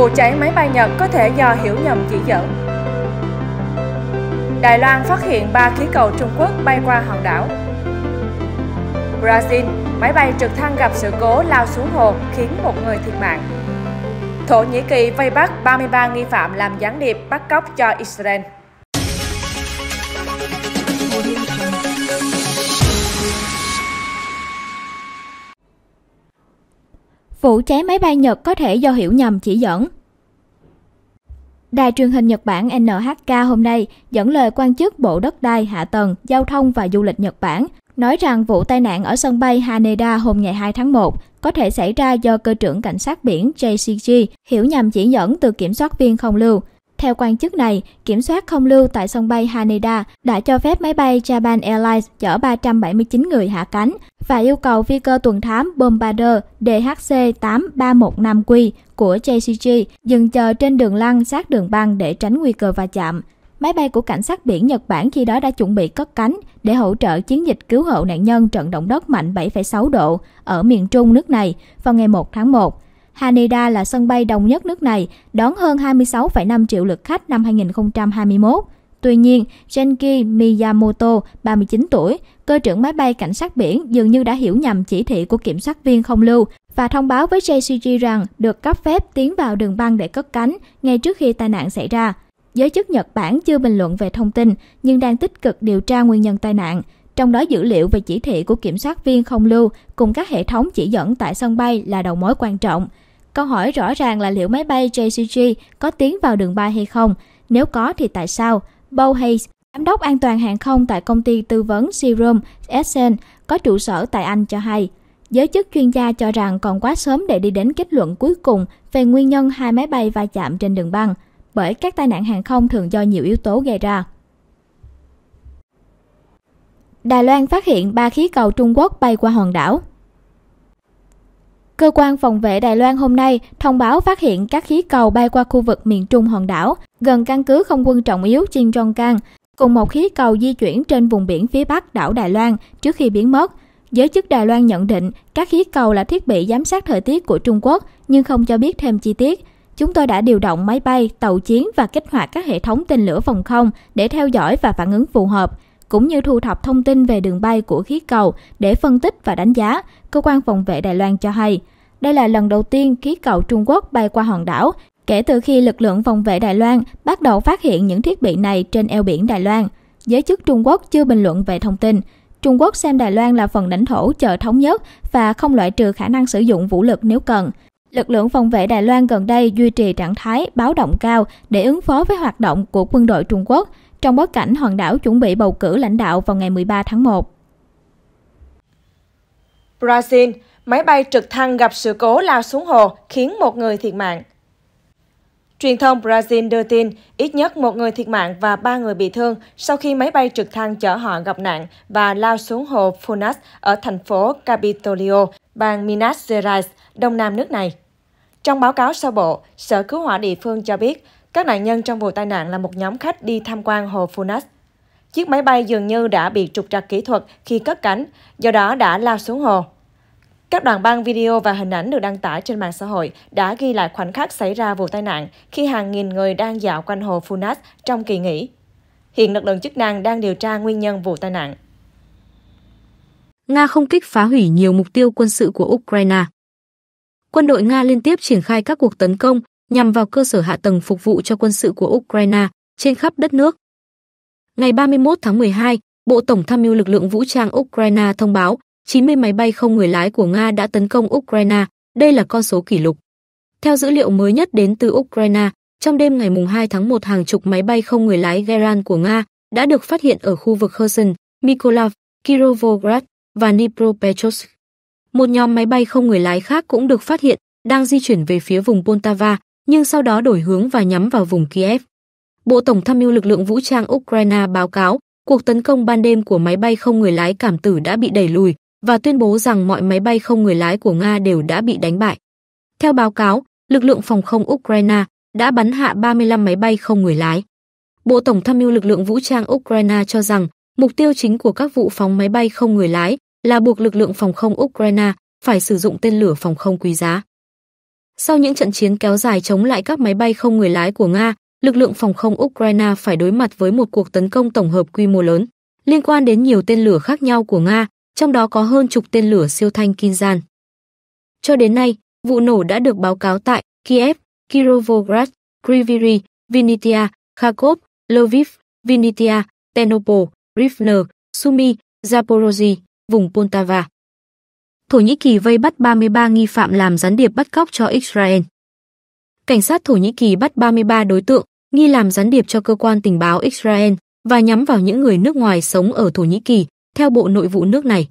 Vụ cháy máy bay Nhật có thể do hiểu nhầm chỉ dẫn. Đài Loan phát hiện 3 khí cầu Trung Quốc bay qua hòn đảo. Brazil, máy bay trực thăng gặp sự cố lao xuống hồ khiến một người thiệt mạng. Thổ Nhĩ Kỳ vây bắt 33 nghi phạm làm gián điệp bắt cóc cho Israel. Vụ cháy máy bay Nhật có thể do hiểu nhầm chỉ dẫn. Đài truyền hình Nhật Bản NHK hôm nay dẫn lời quan chức Bộ Đất đai, Hạ tầng, Giao thông và Du lịch Nhật Bản nói rằng vụ tai nạn ở sân bay Haneda hôm ngày 2 tháng 1 có thể xảy ra do cơ trưởng cảnh sát biển JCG hiểu nhầm chỉ dẫn từ kiểm soát viên không lưu. Theo quan chức này, kiểm soát không lưu tại sân bay Haneda đã cho phép máy bay Japan Airlines chở 379 người hạ cánh và yêu cầu phi cơ tuần thám Bombardier DHC-8315Q của JCG dừng chờ trên đường lăn sát đường băng để tránh nguy cơ va chạm. Máy bay của cảnh sát biển Nhật Bản khi đó đã chuẩn bị cất cánh để hỗ trợ chiến dịch cứu hộ nạn nhân trận động đất mạnh 7,6 độ ở miền Trung nước này vào ngày 1 tháng 1. Haneda là sân bay đông nhất nước này, đón hơn 26,5 triệu lượt khách năm 2021. Tuy nhiên, Genki Miyamoto, 39 tuổi, cơ trưởng máy bay cảnh sát biển dường như đã hiểu nhầm chỉ thị của kiểm soát viên không lưu và thông báo với JCG rằng được cấp phép tiến vào đường băng để cất cánh ngay trước khi tai nạn xảy ra. Giới chức Nhật Bản chưa bình luận về thông tin nhưng đang tích cực điều tra nguyên nhân tai nạn trong đó dữ liệu về chỉ thị của kiểm soát viên không lưu cùng các hệ thống chỉ dẫn tại sân bay là đầu mối quan trọng. Câu hỏi rõ ràng là liệu máy bay JCG có tiến vào đường bay hay không? Nếu có thì tại sao? Bo Hayes, giám đốc an toàn hàng không tại công ty tư vấn Serum Essen có trụ sở tại Anh cho hay. Giới chức chuyên gia cho rằng còn quá sớm để đi đến kết luận cuối cùng về nguyên nhân hai máy bay va chạm trên đường băng, bởi các tai nạn hàng không thường do nhiều yếu tố gây ra. Đài Loan phát hiện ba khí cầu Trung Quốc bay qua hòn đảo. Cơ quan phòng vệ Đài Loan hôm nay thông báo phát hiện các khí cầu bay qua khu vực miền trung hòn đảo, gần căn cứ không quân trọng yếu Chin Jong Cang. cùng một khí cầu di chuyển trên vùng biển phía bắc đảo Đài Loan trước khi biến mất. Giới chức Đài Loan nhận định các khí cầu là thiết bị giám sát thời tiết của Trung Quốc nhưng không cho biết thêm chi tiết. Chúng tôi đã điều động máy bay, tàu chiến và kích hoạt các hệ thống tên lửa phòng không để theo dõi và phản ứng phù hợp cũng như thu thập thông tin về đường bay của khí cầu để phân tích và đánh giá, cơ quan phòng vệ Đài Loan cho hay. Đây là lần đầu tiên khí cầu Trung Quốc bay qua hòn đảo kể từ khi lực lượng phòng vệ Đài Loan bắt đầu phát hiện những thiết bị này trên eo biển Đài Loan. Giới chức Trung Quốc chưa bình luận về thông tin. Trung Quốc xem Đài Loan là phần lãnh thổ chờ thống nhất và không loại trừ khả năng sử dụng vũ lực nếu cần. Lực lượng phòng vệ Đài Loan gần đây duy trì trạng thái báo động cao để ứng phó với hoạt động của quân đội Trung Quốc trong bối cảnh hòn đảo chuẩn bị bầu cử lãnh đạo vào ngày 13 tháng 1. Brazil, máy bay trực thăng gặp sự cố lao xuống hồ khiến một người thiệt mạng. Truyền thông Brazil đưa tin ít nhất một người thiệt mạng và ba người bị thương sau khi máy bay trực thăng chở họ gặp nạn và lao xuống hồ Funas ở thành phố Capitolio, bang Minas Gerais, đông nam nước này. Trong báo cáo sơ bộ, Sở Cứu hỏa địa phương cho biết các nạn nhân trong vụ tai nạn là một nhóm khách đi tham quan hồ Funas. Chiếc máy bay dường như đã bị trục trặc kỹ thuật khi cất cánh, do đó đã lao xuống hồ. Các đoạn băng video và hình ảnh được đăng tải trên mạng xã hội đã ghi lại khoảnh khắc xảy ra vụ tai nạn khi hàng nghìn người đang dạo quanh hồ Funas trong kỳ nghỉ. Hiện lực lượng chức năng đang điều tra nguyên nhân vụ tai nạn. Nga không kích phá hủy nhiều mục tiêu quân sự của Ukraine. Quân đội Nga liên tiếp triển khai các cuộc tấn công nhằm vào cơ sở hạ tầng phục vụ cho quân sự của Ukraine trên khắp đất nước. Ngày 31 tháng 12, Bộ Tổng tham mưu lực lượng vũ trang Ukraine thông báo 90 máy bay không người lái của Nga đã tấn công Ukraine, đây là con số kỷ lục. Theo dữ liệu mới nhất đến từ Ukraine, trong đêm ngày 2 tháng 1 hàng chục máy bay không người lái Geran của Nga đã được phát hiện ở khu vực Kherson, Mykolaiv, Kirovograd và Dnipropetrovsk. Một nhóm máy bay không người lái khác cũng được phát hiện đang di chuyển về phía vùng Poltava, nhưng sau đó đổi hướng và nhắm vào vùng Kiev. Bộ Tổng tham mưu lực lượng vũ trang Ukraine báo cáo cuộc tấn công ban đêm của máy bay không người lái cảm tử đã bị đẩy lùi và tuyên bố rằng mọi máy bay không người lái của Nga đều đã bị đánh bại. Theo báo cáo, lực lượng phòng không Ukraine đã bắn hạ 35 máy bay không người lái. Bộ Tổng tham mưu lực lượng vũ trang Ukraine cho rằng mục tiêu chính của các vụ phóng máy bay không người lái là buộc lực lượng phòng không Ukraine phải sử dụng tên lửa phòng không quý giá. Sau những trận chiến kéo dài chống lại các máy bay không người lái của Nga, lực lượng phòng không Ukraine phải đối mặt với một cuộc tấn công tổng hợp quy mô lớn, liên quan đến nhiều tên lửa khác nhau của Nga, trong đó có hơn chục tên lửa siêu thanh Kinzhan. Cho đến nay, vụ nổ đã được báo cáo tại Kiev, Kirovograd, Kryvyi, Vinitia, Kharkov, Lviv, Vinitia, Ternopil, Rivne, Sumy, Zaporozhye, vùng Poltava. Thổ Nhĩ Kỳ vây bắt 33 nghi phạm làm gián điệp bắt cóc cho Israel. Cảnh sát Thổ Nhĩ Kỳ bắt 33 đối tượng nghi làm gián điệp cho cơ quan tình báo Israel và nhắm vào những người nước ngoài sống ở Thổ Nhĩ Kỳ, theo Bộ Nội vụ nước này.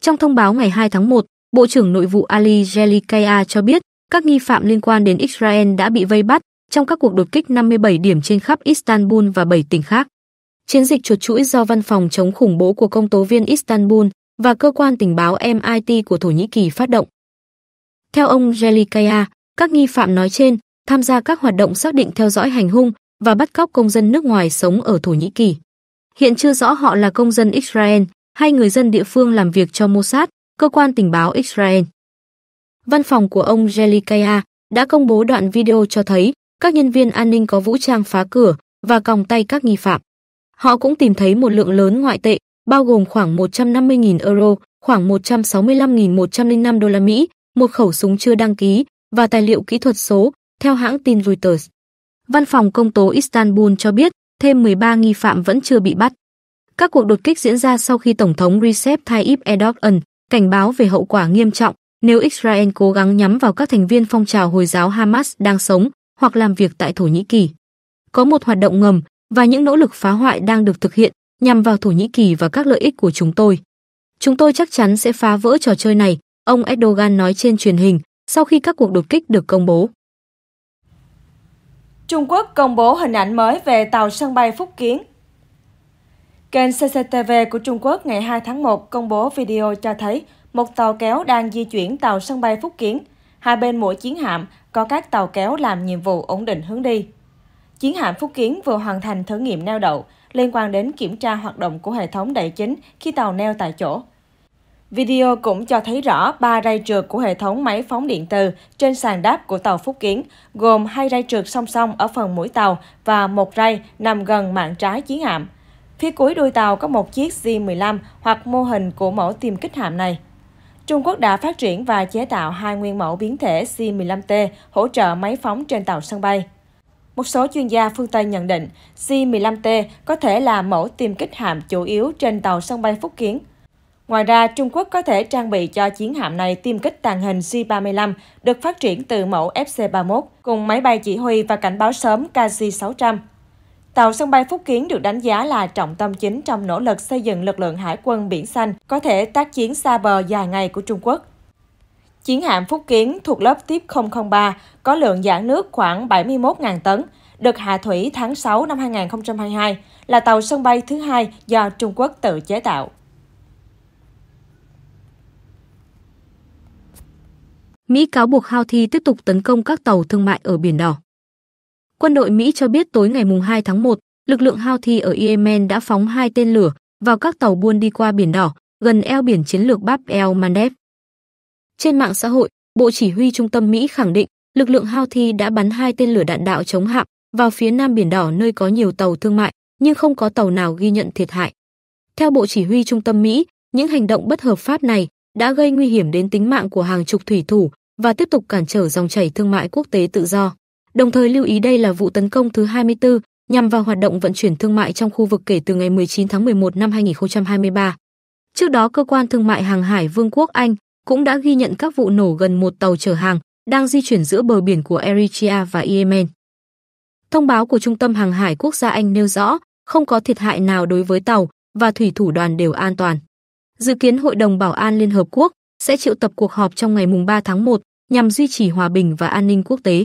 Trong thông báo ngày 2 tháng 1, Bộ trưởng Nội vụ Ali Jelikaya cho biết các nghi phạm liên quan đến Israel đã bị vây bắt trong các cuộc đột kích 57 điểm trên khắp Istanbul và 7 tỉnh khác. Chiến dịch chuột chuỗi do văn phòng chống khủng bố của công tố viên Istanbul và cơ quan tình báo MIT của Thổ Nhĩ Kỳ phát động. Theo ông Jelikaya, các nghi phạm nói trên tham gia các hoạt động xác định theo dõi hành hung và bắt cóc công dân nước ngoài sống ở Thổ Nhĩ Kỳ. Hiện chưa rõ họ là công dân Israel hay người dân địa phương làm việc cho Mossad, cơ quan tình báo Israel. Văn phòng của ông Jelikaya đã công bố đoạn video cho thấy các nhân viên an ninh có vũ trang phá cửa và còng tay các nghi phạm. Họ cũng tìm thấy một lượng lớn ngoại tệ bao gồm khoảng 150.000 euro, khoảng 165.105 đô la Mỹ, một khẩu súng chưa đăng ký và tài liệu kỹ thuật số, theo hãng tin Reuters. Văn phòng công tố Istanbul cho biết, thêm 13 nghi phạm vẫn chưa bị bắt. Các cuộc đột kích diễn ra sau khi Tổng thống Recep Tayyip Erdogan cảnh báo về hậu quả nghiêm trọng nếu Israel cố gắng nhắm vào các thành viên phong trào Hồi giáo Hamas đang sống hoặc làm việc tại Thổ Nhĩ Kỳ. Có một hoạt động ngầm và những nỗ lực phá hoại đang được thực hiện nhằm vào Thổ Nhĩ Kỳ và các lợi ích của chúng tôi. Chúng tôi chắc chắn sẽ phá vỡ trò chơi này, ông Erdogan nói trên truyền hình sau khi các cuộc đột kích được công bố. Trung Quốc công bố hình ảnh mới về tàu sân bay Phúc Kiến. Kênh CCTV của Trung Quốc ngày 2 tháng 1 công bố video cho thấy một tàu kéo đang di chuyển tàu sân bay Phúc Kiến. Hai bên mỗi chiến hạm có các tàu kéo làm nhiệm vụ ổn định hướng đi. Chiến hạm Phúc Kiến vừa hoàn thành thử nghiệm neo đậu, liên quan đến kiểm tra hoạt động của hệ thống đẩy chính khi tàu neo tại chỗ. Video cũng cho thấy rõ ba ray trượt của hệ thống máy phóng điện từ trên sàn đáp của tàu Phúc Kiến, gồm hai ray trượt song song ở phần mũi tàu và một ray nằm gần mạng trái chiến hạm. Phía cuối đuôi tàu có một chiếc J-15 hoặc mô hình của mẫu tiêm kích hạm này. Trung Quốc đã phát triển và chế tạo hai nguyên mẫu biến thể C-15T hỗ trợ máy phóng trên tàu sân bay. Một số chuyên gia phương Tây nhận định C-15T có thể là mẫu tiêm kích hạm chủ yếu trên tàu sân bay Phúc Kiến. Ngoài ra, Trung Quốc có thể trang bị cho chiến hạm này tiêm kích tàng hình C-35 được phát triển từ mẫu FC-31 cùng máy bay chỉ huy và cảnh báo sớm KC-600. Tàu sân bay Phúc Kiến được đánh giá là trọng tâm chính trong nỗ lực xây dựng lực lượng hải quân biển xanh, có thể tác chiến xa bờ dài ngày của Trung Quốc. Chiến hạm Phúc Kiến thuộc lớp tiếp 003 có lượng giãn nước khoảng 71.000 tấn, được hạ thủy tháng 6 năm 2022, là tàu sân bay thứ hai do Trung Quốc tự chế tạo. Mỹ cáo buộc Houthi tiếp tục tấn công các tàu thương mại ở Biển Đỏ. Quân đội Mỹ cho biết tối ngày 2 tháng 1, lực lượng Houthi ở Yemen đã phóng hai tên lửa vào các tàu buôn đi qua Biển Đỏ, gần eo biển chiến lược Bab el Mandeb. Trên mạng xã hội, Bộ Chỉ huy Trung tâm Mỹ khẳng định lực lượng Houthi đã bắn hai tên lửa đạn đạo chống hạm vào phía Nam Biển Đỏ nơi có nhiều tàu thương mại, nhưng không có tàu nào ghi nhận thiệt hại. Theo Bộ Chỉ huy Trung tâm Mỹ, những hành động bất hợp pháp này đã gây nguy hiểm đến tính mạng của hàng chục thủy thủ và tiếp tục cản trở dòng chảy thương mại quốc tế tự do. Đồng thời lưu ý đây là vụ tấn công thứ 24 nhằm vào hoạt động vận chuyển thương mại trong khu vực kể từ ngày 19 tháng 11 năm 2023. Trước đó, cơ quan thương mại hàng hải Vương quốc Anh cũng đã ghi nhận các vụ nổ gần một tàu chở hàng đang di chuyển giữa bờ biển của Eritrea và Yemen. Thông báo của Trung tâm Hàng hải Quốc gia Anh nêu rõ không có thiệt hại nào đối với tàu và thủy thủ đoàn đều an toàn. Dự kiến Hội đồng Bảo an Liên Hợp Quốc sẽ triệu tập cuộc họp trong ngày 3 tháng 1 nhằm duy trì hòa bình và an ninh quốc tế.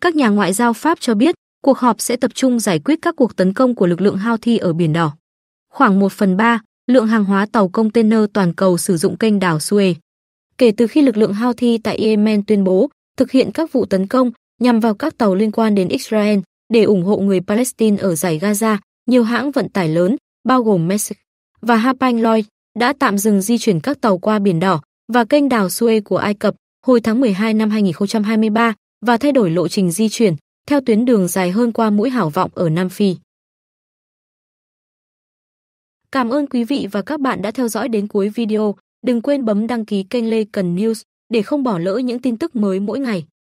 Các nhà ngoại giao Pháp cho biết cuộc họp sẽ tập trung giải quyết các cuộc tấn công của lực lượng Houthi ở Biển Đỏ. Khoảng 1 phần 3 lượng hàng hóa tàu container toàn cầu sử dụng kênh đảo Suez kể từ khi lực lượng Houthi tại Yemen tuyên bố thực hiện các vụ tấn công nhằm vào các tàu liên quan đến Israel để ủng hộ người Palestine ở giải Gaza, nhiều hãng vận tải lớn, bao gồm Mexico và Hapag Lloyd, đã tạm dừng di chuyển các tàu qua Biển Đỏ và kênh đào Suez của Ai Cập hồi tháng 12 năm 2023 và thay đổi lộ trình di chuyển theo tuyến đường dài hơn qua mũi hảo vọng ở Nam Phi. Cảm ơn quý vị và các bạn đã theo dõi đến cuối video. Đừng quên bấm đăng ký kênh Lê Cần News để không bỏ lỡ những tin tức mới mỗi ngày.